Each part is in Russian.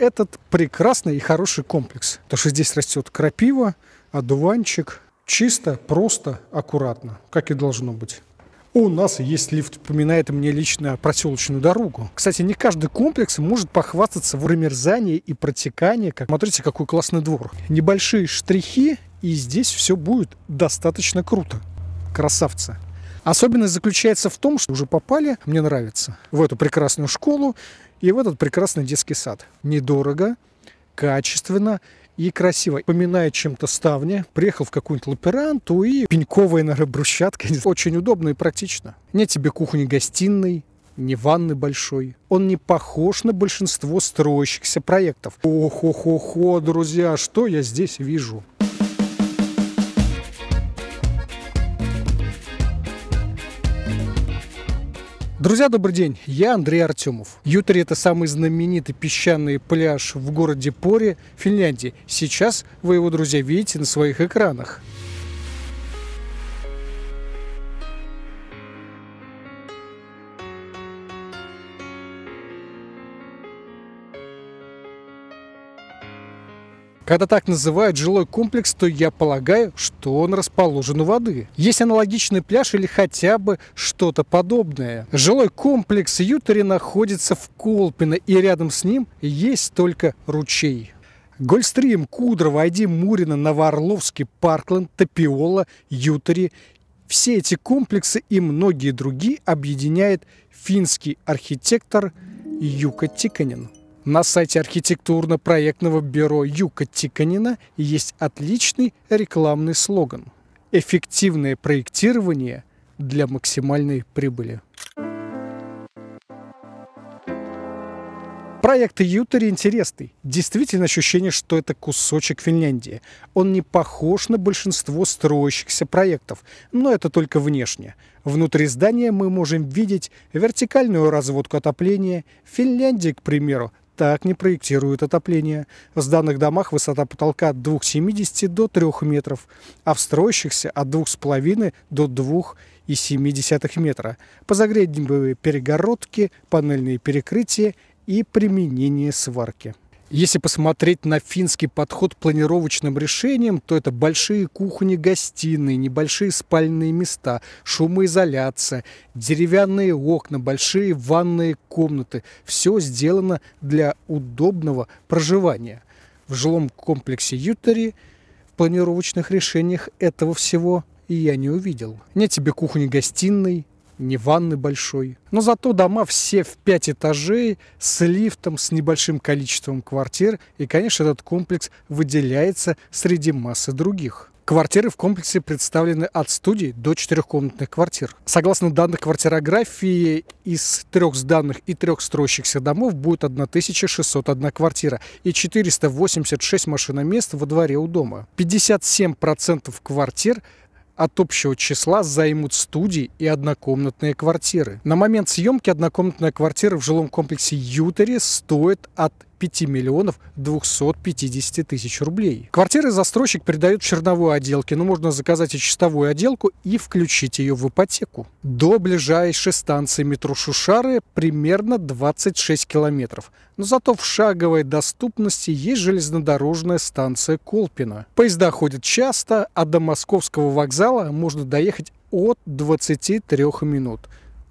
этот прекрасный и хороший комплекс. то что здесь растет крапива, одуванчик. Чисто, просто, аккуратно, как и должно быть. У нас есть лифт, напоминает мне лично проселочную дорогу. Кстати, не каждый комплекс может похвастаться в вымерзании и протекании. Как, смотрите, какой классный двор. Небольшие штрихи, и здесь все будет достаточно круто. Красавцы. Особенность заключается в том, что уже попали, мне нравится, в эту прекрасную школу. И в этот прекрасный детский сад. Недорого, качественно и красиво. Поминает чем-то ставни, приехал в какую-нибудь лаперанту и пеньковая, наверное, брусчатка. Очень удобно и практично. Нет тебе кухни-гостиной, не ванны большой. Он не похож на большинство строящихся проектов. Ох-ох-охо, друзья, что я здесь вижу? Друзья, добрый день. Я Андрей Артемов. Ютри – это самый знаменитый песчаный пляж в городе Поре, Финляндии. Сейчас вы его, друзья, видите на своих экранах. Когда так называют жилой комплекс, то я полагаю, что он расположен у воды. Есть аналогичный пляж или хотя бы что-то подобное. Жилой комплекс Ютери находится в Колпино, и рядом с ним есть только ручей. Гольстрим, Кудрово, Айди, Мурина, Новоорловский, Паркленд, Топиола, Ютери. Все эти комплексы и многие другие объединяет финский архитектор Юка Тиканин. На сайте архитектурно-проектного бюро Юка Тиканина есть отличный рекламный слоган «Эффективное проектирование для максимальной прибыли». Проект Ютери интересный. Действительно ощущение, что это кусочек Финляндии. Он не похож на большинство строящихся проектов, но это только внешне. Внутри здания мы можем видеть вертикальную разводку отопления. В Финляндии, к примеру, так не проектируют отопление. В сданных домах высота потолка от 2,70 до 3 метров, а в строящихся от 2,5 до 2,7 метра. Позагребневые перегородки, панельные перекрытия и применение сварки. Если посмотреть на финский подход к планировочным решениям, то это большие кухни-гостиные, небольшие спальные места, шумоизоляция, деревянные окна, большие ванные комнаты. Все сделано для удобного проживания. В жилом комплексе Ютери в планировочных решениях этого всего я не увидел. Нет тебе кухни-гостиной, ни ванны большой. Но зато дома все в пять этажей, с лифтом, с небольшим количеством квартир. И, конечно, этот комплекс выделяется среди массы других. Квартиры в комплексе представлены от студий до четырехкомнатных квартир. Согласно данной квартирографии, из трех сданных и трех строящихся домов будет 1601 квартира и 486 машиномест во дворе у дома. 57% квартир от общего числа займут студии и однокомнатные квартиры. На момент съемки однокомнатная квартира в жилом комплексе Ютери стоит от 5 миллионов 250 тысяч рублей. Квартиры застройщик передает в черновой отделке, но ну, можно заказать и чистовую отделку и включить ее в ипотеку. До ближайшей станции метро Шушары примерно 26 километров, но зато в шаговой доступности есть железнодорожная станция Колпина. Поезда ходят часто, а до московского вокзала можно доехать от 23 минут.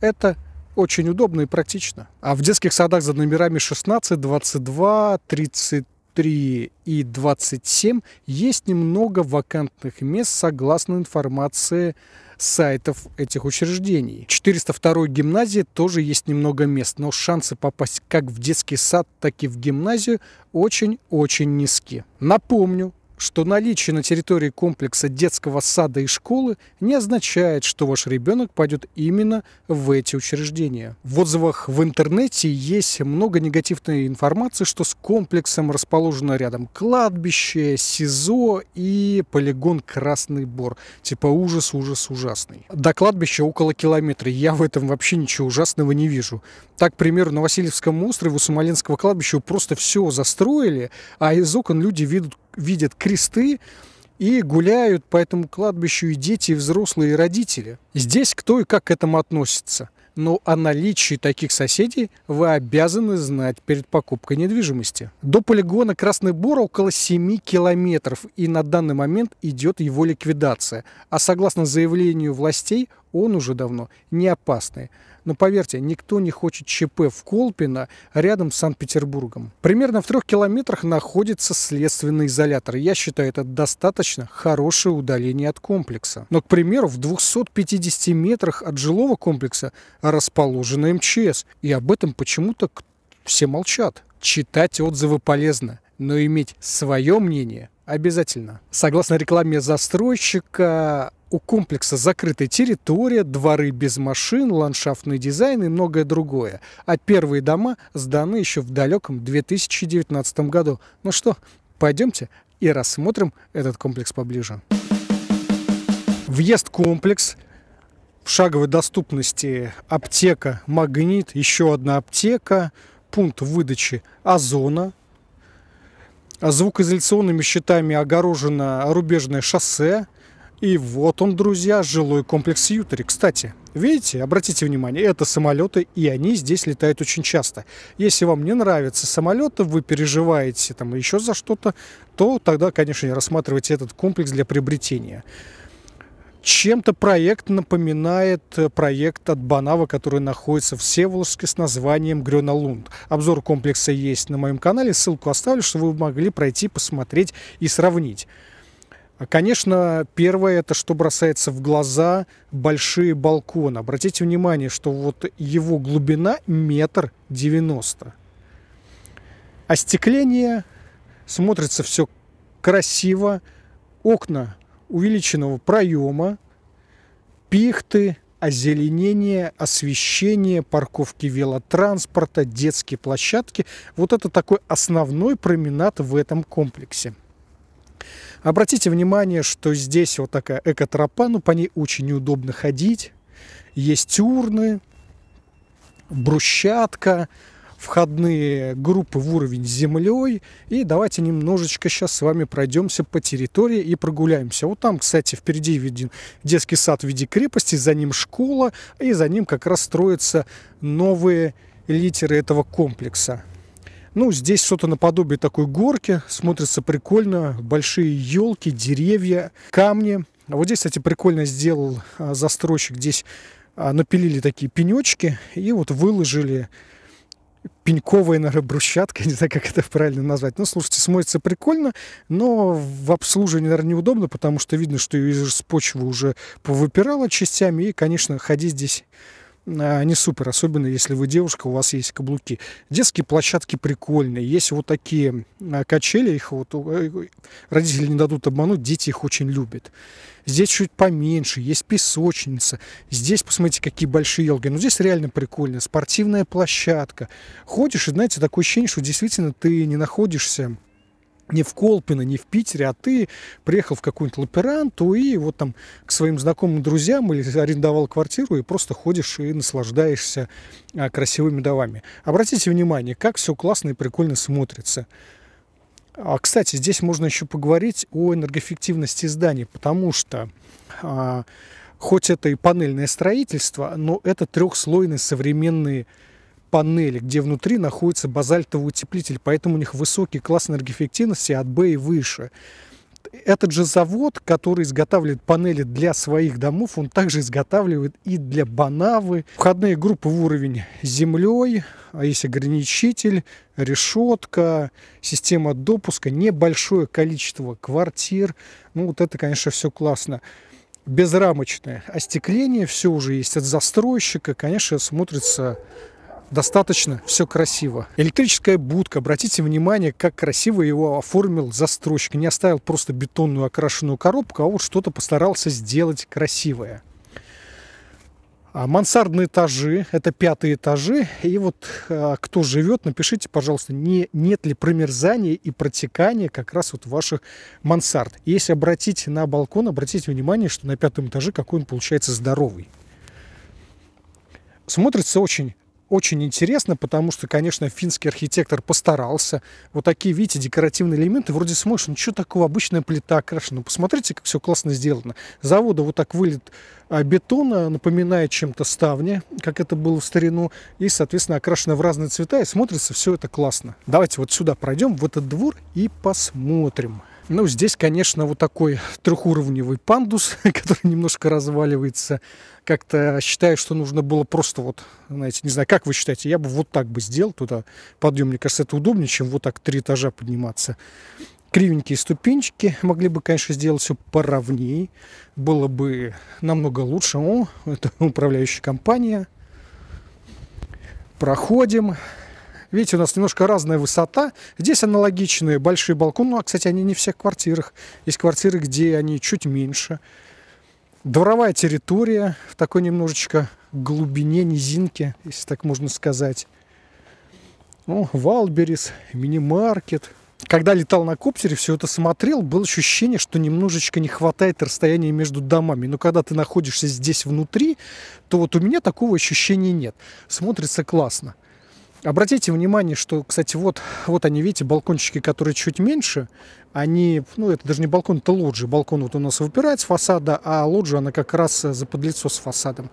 Это очень удобно и практично. А в детских садах за номерами 16, 22, 33 и 27 есть немного вакантных мест согласно информации сайтов этих учреждений. 402 гимназии тоже есть немного мест, но шансы попасть как в детский сад, так и в гимназию очень-очень низки. Напомню, что наличие на территории комплекса детского сада и школы не означает, что ваш ребенок пойдет именно в эти учреждения. В отзывах в интернете есть много негативной информации, что с комплексом расположено рядом кладбище, СИЗО и полигон Красный Бор. Типа ужас, ужас, ужасный. До кладбища около километра. Я в этом вообще ничего ужасного не вижу. Так, к примеру, на Васильевском острове у Смоленского кладбища просто все застроили, а из окон люди видят видят кресты и гуляют по этому кладбищу и дети, и взрослые, и родители. Здесь кто и как к этому относится. Но о наличии таких соседей вы обязаны знать перед покупкой недвижимости. До полигона Красный Бор около 7 километров, и на данный момент идет его ликвидация. А согласно заявлению властей, он уже давно не опасный. Но поверьте, никто не хочет ЧП в Колпино рядом с Санкт-Петербургом. Примерно в трех километрах находится следственный изолятор. Я считаю, это достаточно хорошее удаление от комплекса. Но, к примеру, в 250 метрах от жилого комплекса расположена МЧС. И об этом почему-то все молчат. Читать отзывы полезно, но иметь свое мнение обязательно. Согласно рекламе застройщика, у комплекса закрытая территория, дворы без машин, ландшафтный дизайн и многое другое. А первые дома сданы еще в далеком 2019 году. Ну что, пойдемте и рассмотрим этот комплекс поближе. Въезд комплекс в шаговой доступности аптека «Магнит», еще одна аптека, пункт выдачи «Озона», звукоизоляционными щитами огорожено рубежное шоссе – и вот он, друзья, жилой комплекс Ютери. Кстати, видите, обратите внимание, это самолеты, и они здесь летают очень часто. Если вам не нравятся самолеты, вы переживаете там еще за что-то, то тогда, конечно, рассматривайте этот комплекс для приобретения. Чем-то проект напоминает э, проект от Банава, который находится в Севолжске с названием Грёналунд. Обзор комплекса есть на моем канале, ссылку оставлю, чтобы вы могли пройти, посмотреть и сравнить. А, конечно, первое это что бросается в глаза большие балконы. Обратите внимание, что вот его глубина метр девяносто. Остекление смотрится все красиво. Окна увеличенного проема, пихты, озеленение, освещение, парковки велотранспорта, детские площадки. Вот это такой основной променад в этом комплексе. Обратите внимание, что здесь вот такая экотропа, ну, по ней очень неудобно ходить. Есть урны, брусчатка, входные группы в уровень с землей. И давайте немножечко сейчас с вами пройдемся по территории и прогуляемся. Вот там, кстати, впереди виден детский сад в виде крепости, за ним школа, и за ним как раз строятся новые литеры этого комплекса. Ну, здесь что-то наподобие такой горки. Смотрится прикольно. Большие елки, деревья, камни. А вот здесь, кстати, прикольно сделал а, застройщик. Здесь а, напилили такие пенечки и вот выложили пеньковая, наверное, брусчатка, не знаю, как это правильно назвать. Ну, слушайте, смотрится прикольно, но в обслуживании, наверное, неудобно, потому что видно, что ее из почвы уже повыпирало частями, и, конечно, ходить здесь а, не супер, особенно если вы девушка, у вас есть каблуки. Детские площадки прикольные, есть вот такие а, качели, их вот э, родители не дадут обмануть, дети их очень любят. Здесь чуть поменьше, есть песочница, здесь, посмотрите, какие большие елки, но здесь реально прикольно, спортивная площадка. Ходишь, и знаете, такое ощущение, что действительно ты не находишься не в Колпино, не в Питере, а ты приехал в какую-нибудь лаперанту и вот там к своим знакомым друзьям или арендовал квартиру и просто ходишь и наслаждаешься а, красивыми домами. Обратите внимание, как все классно и прикольно смотрится. А, кстати, здесь можно еще поговорить о энергоэффективности зданий, потому что а, хоть это и панельное строительство, но это трехслойные современные панели, где внутри находится базальтовый утеплитель, поэтому у них высокий класс энергоэффективности от B и выше. Этот же завод, который изготавливает панели для своих домов, он также изготавливает и для Банавы. Входные группы в уровень землей, а есть ограничитель, решетка, система допуска, небольшое количество квартир. Ну вот это, конечно, все классно безрамочное остекление, все уже есть от застройщика, конечно, смотрится достаточно все красиво. Электрическая будка, обратите внимание, как красиво его оформил застройщик. Не оставил просто бетонную окрашенную коробку, а вот что-то постарался сделать красивое. А мансардные этажи, это пятые этажи. И вот а, кто живет, напишите, пожалуйста, не, нет ли промерзания и протекания как раз вот ваших мансард. Если обратите на балкон, обратите внимание, что на пятом этаже какой он получается здоровый. Смотрится очень очень интересно, потому что, конечно, финский архитектор постарался. Вот такие, видите, декоративные элементы, вроде смотришь, ну что такого, обычная плита окрашена. Ну, посмотрите, как все классно сделано. Завода вот так вылет а, бетона, напоминает чем-то ставни, как это было в старину, и, соответственно, окрашено в разные цвета, и смотрится все это классно. Давайте вот сюда пройдем, в этот двор, и посмотрим. Ну, здесь, конечно, вот такой трехуровневый пандус, который немножко разваливается. Как-то считаю, что нужно было просто вот, знаете, не знаю, как вы считаете, я бы вот так бы сделал туда подъем. Мне кажется, это удобнее, чем вот так три этажа подниматься. Кривенькие ступенчики могли бы, конечно, сделать все поровнее. Было бы намного лучше. О, это управляющая компания. Проходим. Видите, у нас немножко разная высота. Здесь аналогичные большие балконы. Ну, а, кстати, они не в всех квартирах. Есть квартиры, где они чуть меньше. Дворовая территория в такой немножечко глубине низинке, если так можно сказать. Ну, Валберис, мини-маркет. Когда летал на коптере, все это смотрел, было ощущение, что немножечко не хватает расстояния между домами. Но когда ты находишься здесь внутри, то вот у меня такого ощущения нет. Смотрится классно. Обратите внимание, что, кстати, вот, вот они, видите, балкончики, которые чуть меньше, они, ну, это даже не балкон, это лоджия. Балкон вот у нас выпирает с фасада, а лоджия, она как раз э, заподлицо с фасадом.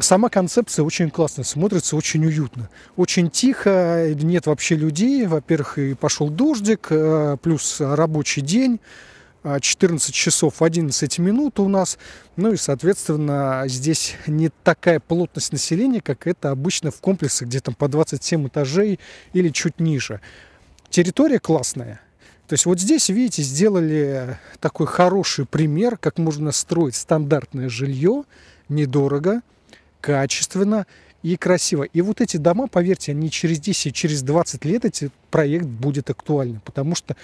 Сама концепция очень классная, смотрится, очень уютно. Очень тихо, э, нет вообще людей. Во-первых, и пошел дождик, э, плюс рабочий день. 14 а, часов 11 минут у нас. Ну и, соответственно, здесь не такая плотность населения, как это обычно в комплексах, где там по 27 этажей или чуть ниже. Территория классная. То есть вот здесь, видите, сделали такой хороший пример, как можно строить стандартное жилье недорого, качественно и красиво. И вот эти дома, поверьте, они через 10, через 20 лет, эти проект будет актуальным, потому что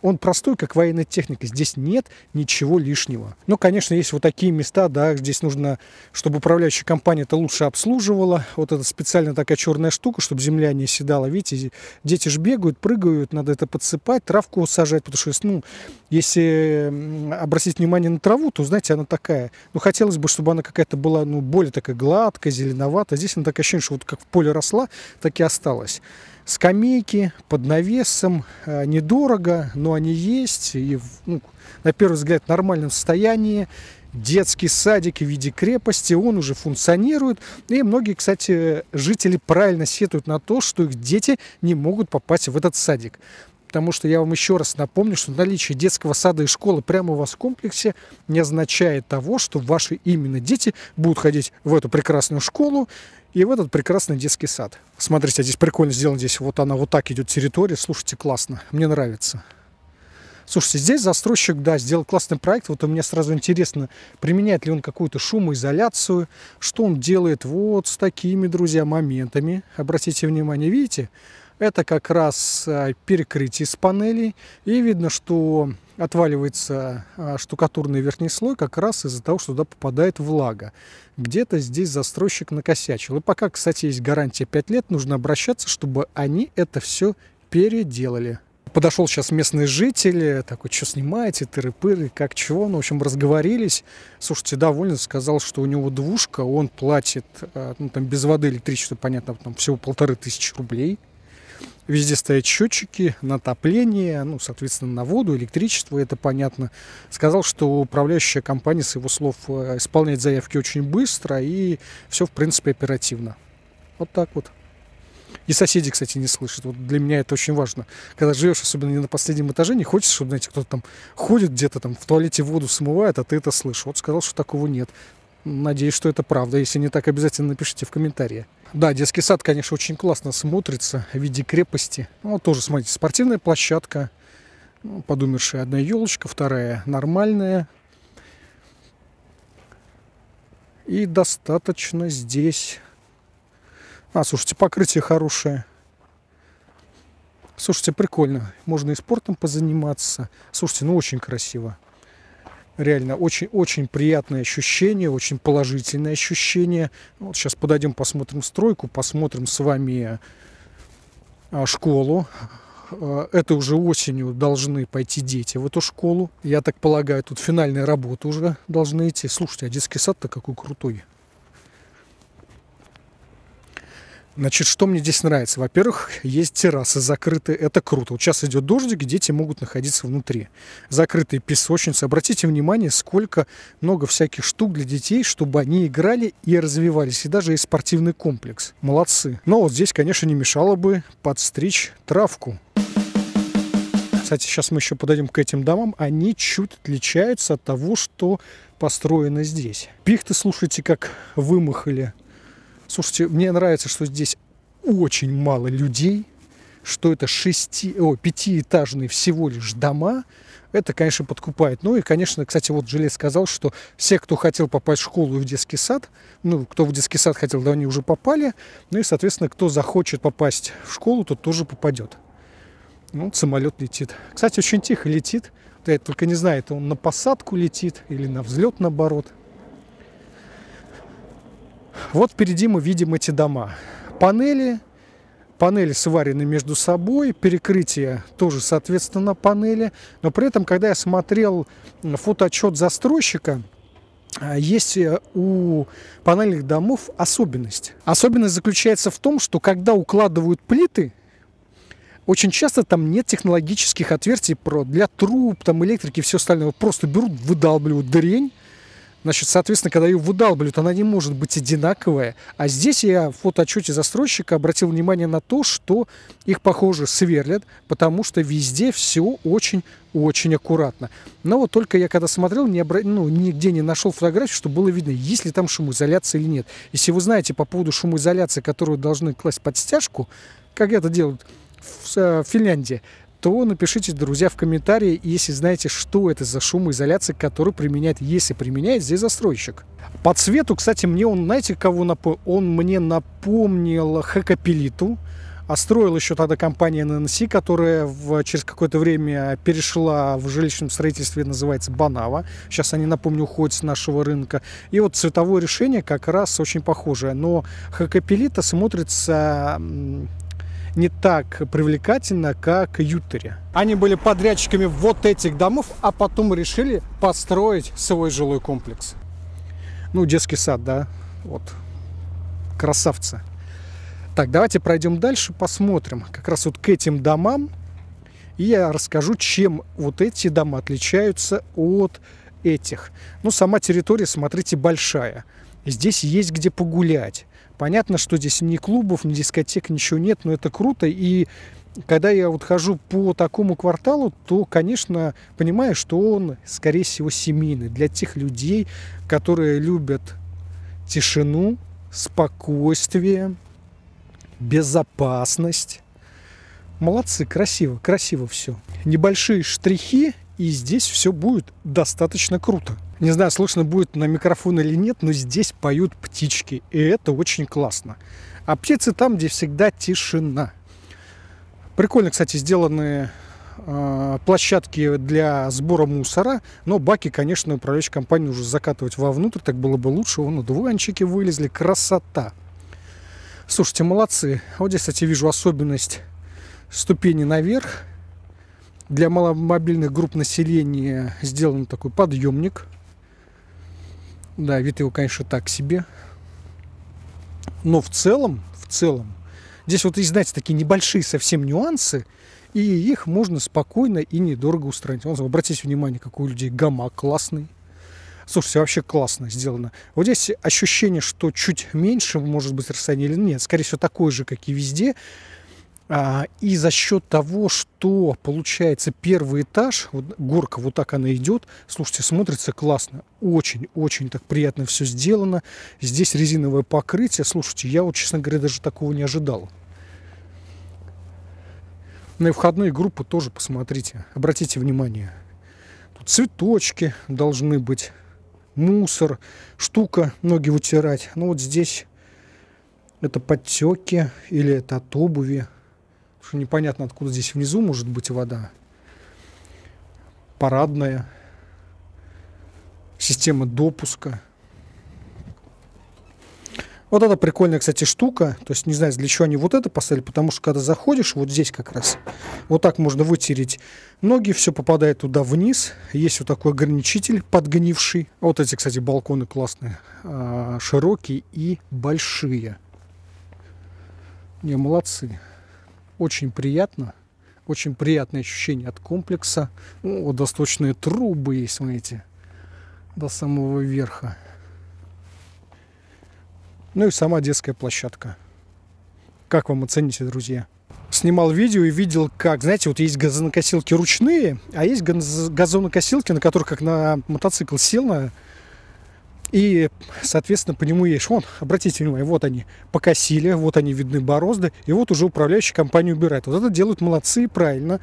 он простой, как военная техника. Здесь нет ничего лишнего. Ну, конечно, есть вот такие места, да, здесь нужно, чтобы управляющая компания это лучше обслуживала. Вот это специально такая черная штука, чтобы земля не оседала. Видите, дети же бегают, прыгают, надо это подсыпать, травку сажать, потому что, ну, если обратить внимание на траву, то, знаете, она такая. Ну, хотелось бы, чтобы она какая-то была, ну, более такая гладкая, зеленоватая. Здесь она ну, такая ощущение, что вот как в поле росла, так и осталась скамейки под навесом, э, недорого, но они есть, и ну, на первый взгляд в нормальном состоянии. Детский садик в виде крепости, он уже функционирует. И многие, кстати, жители правильно сетуют на то, что их дети не могут попасть в этот садик потому что я вам еще раз напомню, что наличие детского сада и школы прямо у вас в комплексе не означает того, что ваши именно дети будут ходить в эту прекрасную школу и в этот прекрасный детский сад. Смотрите, здесь прикольно сделано, здесь вот она вот так идет территория, слушайте, классно, мне нравится. Слушайте, здесь застройщик, да, сделал классный проект. Вот у меня сразу интересно, применяет ли он какую-то шумоизоляцию, что он делает вот с такими, друзья, моментами. Обратите внимание, видите? Видите? Это как раз э, перекрытие с панелей. И видно, что отваливается э, штукатурный верхний слой как раз из-за того, что туда попадает влага. Где-то здесь застройщик накосячил. И пока, кстати, есть гарантия 5 лет, нужно обращаться, чтобы они это все переделали. Подошел сейчас местный житель, э, такой, что снимаете, тыры-пыры, как чего. Ну, в общем, разговорились. Слушайте, довольно сказал, что у него двушка, он платит, ну, там, без воды, электричество, понятно, там всего полторы тысячи рублей. Везде стоят счетчики на отопление, ну, соответственно, на воду, электричество, это понятно. Сказал, что управляющая компания, с его слов, э, исполняет заявки очень быстро и все, в принципе, оперативно. Вот так вот. И соседи, кстати, не слышат. Вот для меня это очень важно. Когда живешь, особенно не на последнем этаже, не хочется, чтобы, знаете, кто-то там ходит где-то там в туалете воду смывает, а ты это слышишь. Вот сказал, что такого нет. Надеюсь, что это правда. Если не так, обязательно напишите в комментарии. Да, детский сад, конечно, очень классно смотрится в виде крепости. Ну, вот тоже, смотрите, спортивная площадка. Ну, Подумершая одна елочка, вторая нормальная. И достаточно здесь... А, слушайте, покрытие хорошее. Слушайте, прикольно. Можно и спортом позаниматься. Слушайте, ну очень красиво реально очень-очень приятное ощущение, очень положительное ощущение. Вот сейчас подойдем, посмотрим стройку, посмотрим с вами а, школу. А, это уже осенью должны пойти дети в эту школу. Я так полагаю, тут финальные работы уже должны идти. Слушайте, а детский сад-то какой крутой. Значит, что мне здесь нравится? Во-первых, есть террасы закрытые, это круто. Вот сейчас идет дождик, дети могут находиться внутри. Закрытые песочницы. Обратите внимание, сколько много всяких штук для детей, чтобы они играли и развивались. И даже есть спортивный комплекс. Молодцы. Но вот здесь, конечно, не мешало бы подстричь травку. Кстати, сейчас мы еще подойдем к этим домам. Они чуть отличаются от того, что построено здесь. Пихты, слушайте, как вымахали Слушайте, мне нравится, что здесь очень мало людей, что это шести, о, пятиэтажные всего лишь дома, это, конечно, подкупает. Ну и, конечно, кстати, вот Жилет сказал, что все, кто хотел попасть в школу и в детский сад, ну, кто в детский сад хотел, да они уже попали, ну и, соответственно, кто захочет попасть в школу, тот тоже попадет. Ну, вот самолет летит. Кстати, очень тихо летит. я только не знаю, это он на посадку летит или на взлет, наоборот. Вот впереди мы видим эти дома. Панели, панели сварены между собой, перекрытие тоже, соответственно, панели. Но при этом, когда я смотрел фотоотчет застройщика, а, есть э, у панельных домов особенность. Особенность заключается в том, что когда укладывают плиты, очень часто там нет технологических отверстий для труб, там электрики и все остальное. Просто берут, выдалбливают дрень, Значит, соответственно, когда ее выдалбливают, она не может быть одинаковая. А здесь я в фотоотчете застройщика обратил внимание на то, что их, похоже, сверлят, потому что везде все очень-очень аккуратно. Но вот только я когда смотрел, не обра... ну, нигде не нашел фотографию, чтобы было видно, есть ли там шумоизоляция или нет. Если вы знаете по поводу шумоизоляции, которую должны класть под стяжку, как это делают в э, Финляндии, то напишите, друзья, в комментарии, если знаете, что это за шумоизоляция, которую применяет, если применяет здесь застройщик. По цвету, кстати, мне он, знаете, кого напомнил? Он мне напомнил Хакапелиту. А строил еще тогда компания ННС, которая в, через какое-то время перешла в жилищном строительстве, называется Банава. Сейчас они, напомню, уходят с нашего рынка. И вот цветовое решение как раз очень похожее. Но Хакапелита смотрится не так привлекательно, как Ютере. Они были подрядчиками вот этих домов, а потом решили построить свой жилой комплекс. Ну, детский сад, да, вот, красавцы. Так, давайте пройдем дальше, посмотрим как раз вот к этим домам. И я расскажу, чем вот эти дома отличаются от этих. Ну, сама территория, смотрите, большая. Здесь есть где погулять. Понятно, что здесь ни клубов, ни дискотек, ничего нет, но это круто. И когда я вот хожу по такому кварталу, то, конечно, понимаю, что он, скорее всего, семейный. Для тех людей, которые любят тишину, спокойствие, безопасность. Молодцы, красиво, красиво все. Небольшие штрихи, и здесь все будет достаточно круто. Не знаю, слышно будет на микрофон или нет, но здесь поют птички, и это очень классно. А птицы там, где всегда тишина. Прикольно, кстати, сделаны э, площадки для сбора мусора, но баки, конечно, управляющая компания уже закатывать вовнутрь, так было бы лучше, вон одуванчики вылезли, красота. Слушайте, молодцы. Вот здесь, кстати, вижу особенность ступени наверх. Для маломобильных групп населения сделан такой подъемник – да, вид его, конечно, так себе. Но в целом, в целом, здесь вот есть, знаете, такие небольшие совсем нюансы, и их можно спокойно и недорого устранить. Вот обратите внимание, какой у людей гамак классный. Слушайте, вообще классно сделано. Вот здесь ощущение, что чуть меньше может быть расстояние или нет. Скорее всего, такое же, как и везде. А, и за счет того, что получается первый этаж, вот горка вот так она идет, слушайте, смотрится классно, очень-очень так приятно все сделано. Здесь резиновое покрытие, слушайте, я вот, честно говоря, даже такого не ожидал. На входной группы тоже посмотрите, обратите внимание. Тут цветочки должны быть, мусор, штука, ноги вытирать. Ну вот здесь это подтеки или это от обуви что непонятно, откуда здесь внизу может быть вода. Парадная. Система допуска. Вот это прикольная, кстати, штука. То есть, не знаю, для чего они вот это поставили, потому что когда заходишь, вот здесь как раз, вот так можно вытереть ноги, все попадает туда вниз. Есть вот такой ограничитель подгнивший. Вот эти, кстати, балконы классные. А, широкие и большие. Не, молодцы. Очень приятно. Очень приятное ощущение от комплекса. О, ну, вот восточные трубы есть, смотрите, до самого верха. Ну и сама детская площадка. Как вам оцените, друзья? снимал видео и видел, как, знаете, вот есть газонокосилки ручные, а есть газонокосилки, на которых как на мотоцикл сел на и, соответственно, по нему едешь. Вон, обратите внимание, вот они покосили, вот они видны борозды, и вот уже управляющая компания убирает. Вот это делают молодцы, правильно,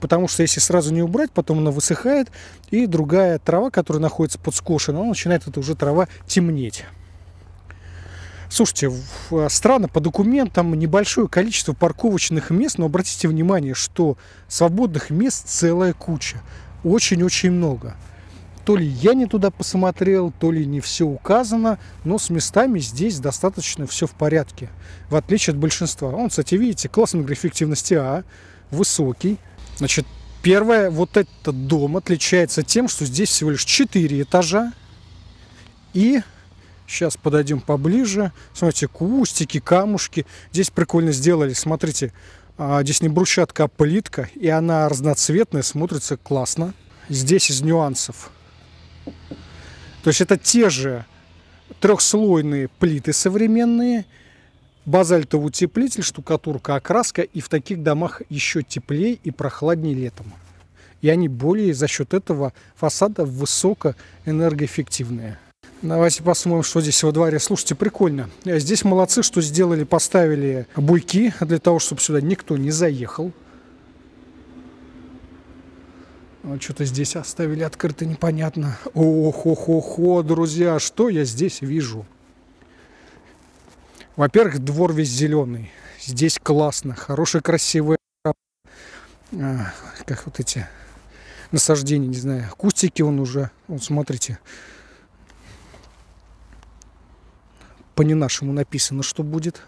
потому что если сразу не убрать, потом она высыхает, и другая трава, которая находится под скошена, она начинает эта уже трава темнеть. Слушайте, а, странно, по документам небольшое количество парковочных мест, но обратите внимание, что свободных мест целая куча. Очень-очень много. То ли я не туда посмотрел, то ли не все указано, но с местами здесь достаточно все в порядке, в отличие от большинства. Он, кстати, видите, классинг эффективности А, высокий. Значит, первое, вот этот дом отличается тем, что здесь всего лишь 4 этажа. И сейчас подойдем поближе. Смотрите, кустики, камушки. Здесь прикольно сделали, смотрите. А, здесь не брусчатка, а плитка, и она разноцветная, смотрится классно. Здесь из нюансов то есть это те же трехслойные плиты современные, базальтовый утеплитель, штукатурка, окраска. И в таких домах еще теплее и прохладнее летом. И они более за счет этого фасада высокоэнергоэффективные. Давайте посмотрим, что здесь во дворе. Слушайте, прикольно. Э, здесь молодцы, что сделали, поставили буйки для того, чтобы сюда никто не заехал. А что-то здесь оставили открыто непонятно. О-хо-хо-хо, друзья, что я здесь вижу? Во-первых, двор весь зеленый. Здесь классно, хорошие, красивые, а, как вот эти насаждения, не знаю, кустики он уже, вот смотрите, по не нашему написано, что будет.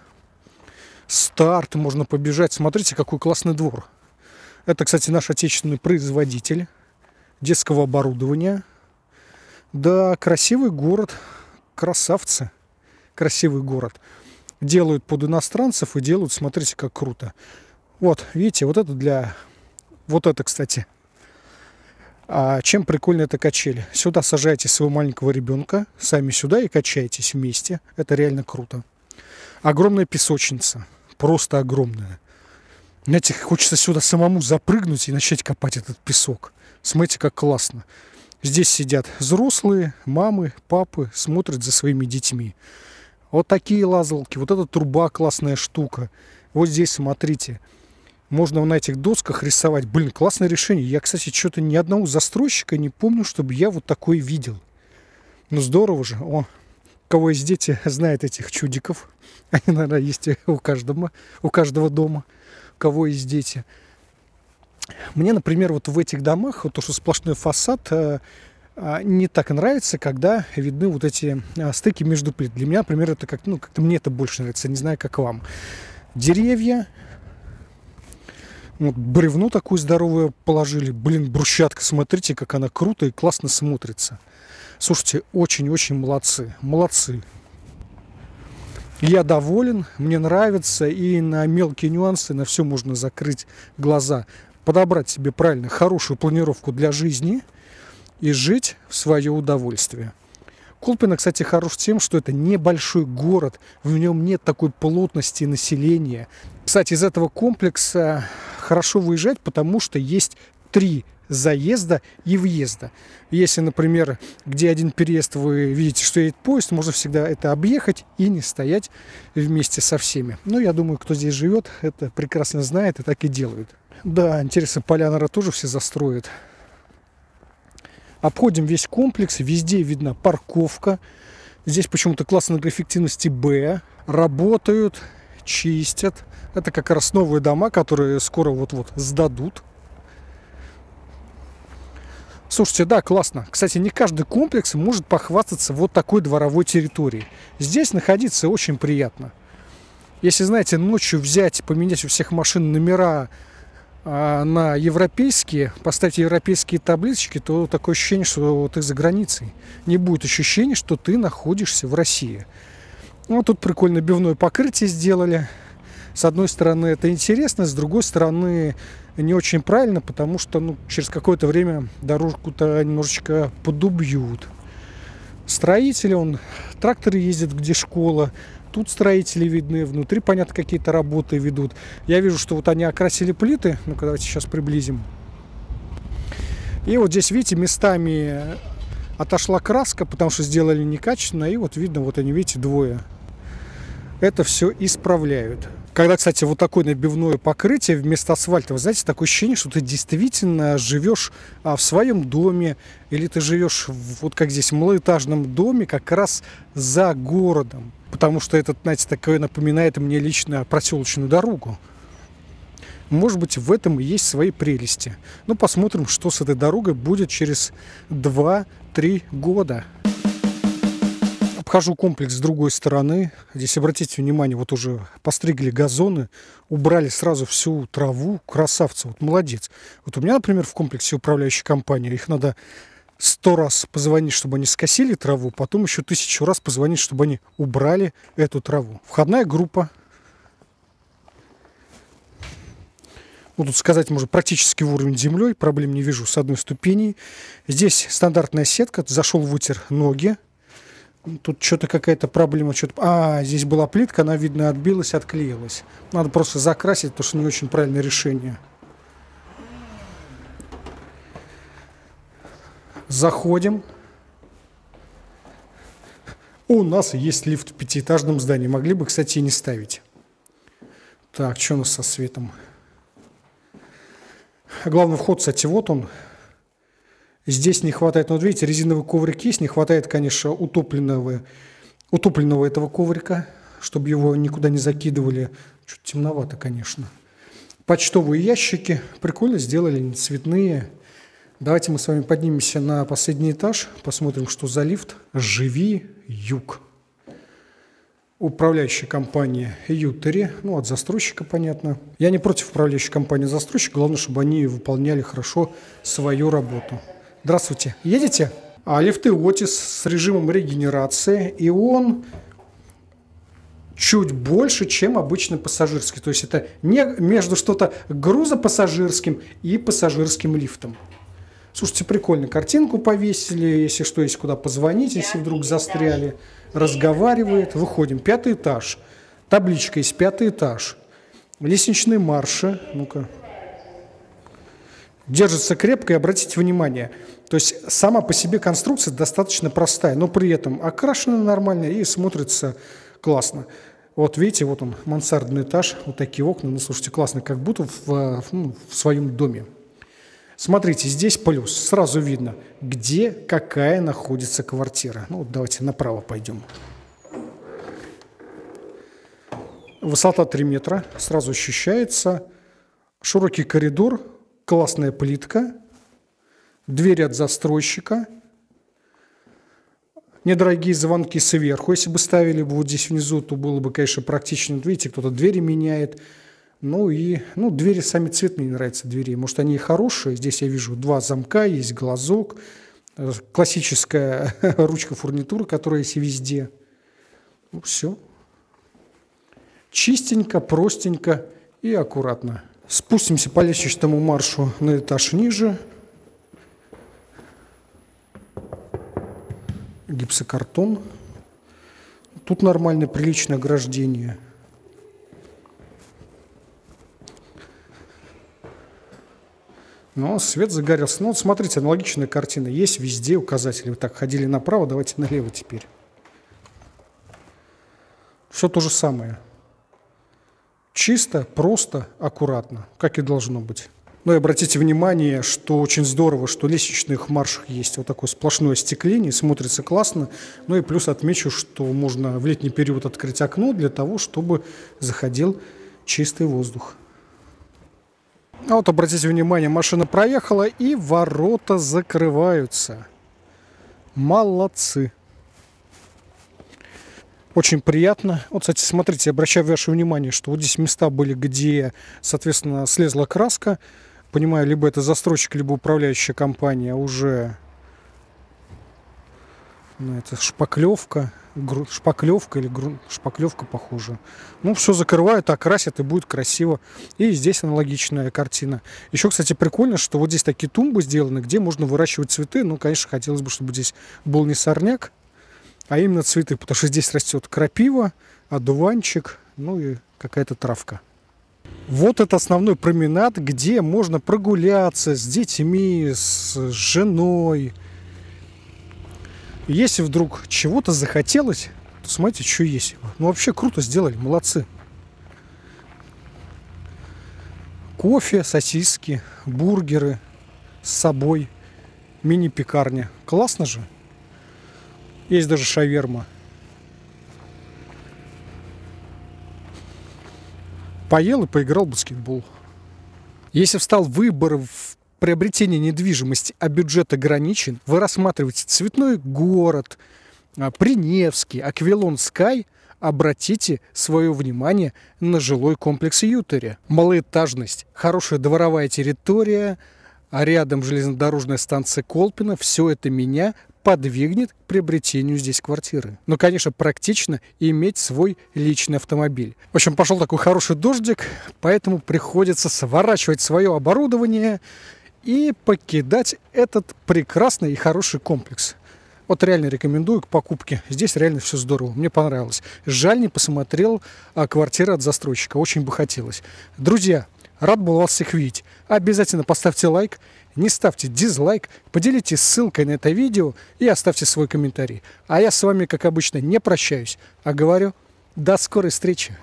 Старт, можно побежать. Смотрите, какой классный двор. Это, кстати, наш отечественный производитель детского оборудования. Да, красивый город, красавцы, красивый город. Делают под иностранцев и делают, смотрите, как круто. Вот, видите, вот это для... Вот это, кстати. А чем прикольно это качели? Сюда сажаете своего маленького ребенка, сами сюда и качаетесь вместе. Это реально круто. Огромная песочница, просто огромная. Знаете, хочется сюда самому запрыгнуть и начать копать этот песок. Смотрите, как классно. Здесь сидят взрослые, мамы, папы, смотрят за своими детьми. Вот такие лазалки, вот эта труба классная штука. Вот здесь смотрите. Можно на этих досках рисовать. Блин, классное решение. Я, кстати, что-то ни одного застройщика не помню, чтобы я вот такое видел. Ну, здорово же. О, кого из дети знает этих чудиков. Они, наверное, есть у каждого, у каждого дома кого есть дети. Мне, например, вот в этих домах, вот то, что сплошной фасад, э, а, не так нравится, когда видны вот эти а, стыки между плит. Для меня, например, это как, ну, как-то мне это больше нравится, не знаю, как вам. Деревья, вот бревно такое здоровое положили. Блин, брусчатка, смотрите, как она круто и классно смотрится. Слушайте, очень-очень молодцы. Молодцы. Я доволен, мне нравится, и на мелкие нюансы, на все можно закрыть глаза, подобрать себе правильно хорошую планировку для жизни и жить в свое удовольствие. Колпино, кстати, хорош тем, что это небольшой город, в нем нет такой плотности населения. Кстати, из этого комплекса хорошо выезжать, потому что есть три заезда и въезда. Если, например, где один переезд вы видите, что едет поезд, можно всегда это объехать и не стоять вместе со всеми. Ну, я думаю, кто здесь живет, это прекрасно знает и так и делают. Да, интересно, поля, тоже все застроят. Обходим весь комплекс, везде видна парковка. Здесь почему-то класс энергоэффективности Б. Работают, чистят. Это как раз новые дома, которые скоро вот-вот сдадут. Слушайте, да, классно. Кстати, не каждый комплекс может похвастаться вот такой дворовой территорией. Здесь находиться очень приятно. Если, знаете, ночью взять, и поменять у всех машин номера а, на европейские, поставить европейские таблички, то такое ощущение, что ты за границей. Не будет ощущения, что ты находишься в России. Ну, тут прикольно бивное покрытие сделали. С одной стороны, это интересно, с другой стороны, не очень правильно, потому что ну, через какое-то время дорожку-то немножечко подубьют. Строители, он, тракторы ездят, где школа, тут строители видны, внутри, понятно, какие-то работы ведут. Я вижу, что вот они окрасили плиты, ну-ка давайте сейчас приблизим. И вот здесь, видите, местами отошла краска, потому что сделали некачественно, и вот видно, вот они, видите, двое. Это все исправляют. Когда, кстати, вот такое набивное покрытие вместо асфальта, вы знаете, такое ощущение, что ты действительно живешь а, в своем доме, или ты живешь вот как здесь, в малоэтажном доме, как раз за городом. Потому что этот, знаете, такое напоминает мне лично проселочную дорогу. Может быть, в этом и есть свои прелести. Но ну, посмотрим, что с этой дорогой будет через 2-3 года. Обхожу комплекс с другой стороны. Здесь, обратите внимание, вот уже постригли газоны, убрали сразу всю траву. Красавцы, вот молодец. Вот у меня, например, в комплексе управляющая компания, их надо сто раз позвонить, чтобы они скосили траву, потом еще тысячу раз позвонить, чтобы они убрали эту траву. Входная группа. Ну, тут сказать можно практически в уровень землей, проблем не вижу с одной ступени. Здесь стандартная сетка, зашел, вытер ноги, Тут что-то какая-то проблема. Что то а, здесь была плитка, она, видно, отбилась, отклеилась. Надо просто закрасить, потому что не очень правильное решение. Заходим. У нас есть лифт в пятиэтажном здании. Могли бы, кстати, и не ставить. Так, что у нас со светом? Главный вход, кстати, вот он. Здесь не хватает, ну, видите, резиновый коврик есть, не хватает, конечно, утопленного, утопленного этого коврика, чтобы его никуда не закидывали. Чуть темновато, конечно. Почтовые ящики. Прикольно сделали, цветные. Давайте мы с вами поднимемся на последний этаж, посмотрим, что за лифт. «Живи Юг». Управляющая компания «Ютери», ну, от застройщика, понятно. Я не против управляющей компании застройщика, главное, чтобы они выполняли хорошо свою работу. Здравствуйте. Едете? А лифты Otis с режимом регенерации, и он чуть больше, чем обычный пассажирский. То есть это не между что-то грузопассажирским и пассажирским лифтом. Слушайте, прикольно. Картинку повесили, если что, есть куда позвонить, если вдруг застряли. Разговаривает. Выходим. Пятый этаж. Табличка есть. Пятый этаж. Лестничные марши. Ну-ка. Держится крепко. И обратите внимание – то есть сама по себе конструкция достаточно простая, но при этом окрашена нормально и смотрится классно. Вот видите, вот он, мансардный этаж, вот такие окна. Ну, слушайте, классно, как будто в, ну, в своем доме. Смотрите, здесь плюс, сразу видно, где какая находится квартира. Ну, вот давайте направо пойдем. Высота 3 метра, сразу ощущается. Широкий коридор, классная плитка – двери от застройщика, недорогие звонки сверху. Если бы ставили бы вот здесь внизу, то было бы, конечно, практично. Видите, кто-то двери меняет. Ну и, ну, двери, сами цвет мне не нравится двери. Может, они и хорошие. Здесь я вижу два замка, есть глазок. Э, классическая ручка фурнитуры, которая есть везде. Ну, все. Чистенько, простенько и аккуратно. Спустимся по лестничному маршу на этаж ниже. гипсокартон. Тут нормально, приличное ограждение. Но ну, свет загорелся. Ну, вот смотрите, аналогичная картина. Есть везде указатели. Вы так ходили направо, давайте налево теперь. Все то же самое. Чисто, просто, аккуратно, как и должно быть. Ну и обратите внимание, что очень здорово, что лестничных маршах есть вот такое сплошное остекление, смотрится классно. Ну и плюс отмечу, что можно в летний период открыть окно для того, чтобы заходил чистый воздух. А вот обратите внимание, машина проехала и ворота закрываются. Молодцы. Очень приятно. Вот, кстати, смотрите, обращаю ваше внимание, что вот здесь места были, где, соответственно, слезла краска понимаю, либо это застройщик, либо управляющая компания а уже ну, это шпаклевка, гру, шпаклевка или гру, шпаклевка похоже. Ну, все закрывают, окрасят и будет красиво. И здесь аналогичная картина. Еще, кстати, прикольно, что вот здесь такие тумбы сделаны, где можно выращивать цветы. Ну, конечно, хотелось бы, чтобы здесь был не сорняк, а именно цветы, потому что здесь растет крапива, одуванчик, ну и какая-то травка. Вот это основной променад, где можно прогуляться с детьми, с женой. Если вдруг чего-то захотелось, то смотрите, что есть. Ну, вообще круто сделали, молодцы. Кофе, сосиски, бургеры с собой, мини-пекарня. Классно же. Есть даже шаверма. поел и поиграл в баскетбол. Если встал выбор в приобретении недвижимости, а бюджет ограничен, вы рассматриваете цветной город, а, Приневский, Аквилон Скай, обратите свое внимание на жилой комплекс Ютери. Малоэтажность, хорошая дворовая территория, а рядом железнодорожная станция Колпина. Все это меня подвигнет к приобретению здесь квартиры. Но, конечно, практично иметь свой личный автомобиль. В общем, пошел такой хороший дождик, поэтому приходится сворачивать свое оборудование и покидать этот прекрасный и хороший комплекс. Вот реально рекомендую к покупке. Здесь реально все здорово. Мне понравилось. Жаль, не посмотрел а, квартиры от застройщика. Очень бы хотелось. Друзья, рад был вас всех видеть. Обязательно поставьте лайк не ставьте дизлайк, поделитесь ссылкой на это видео и оставьте свой комментарий. А я с вами, как обычно, не прощаюсь, а говорю до скорой встречи.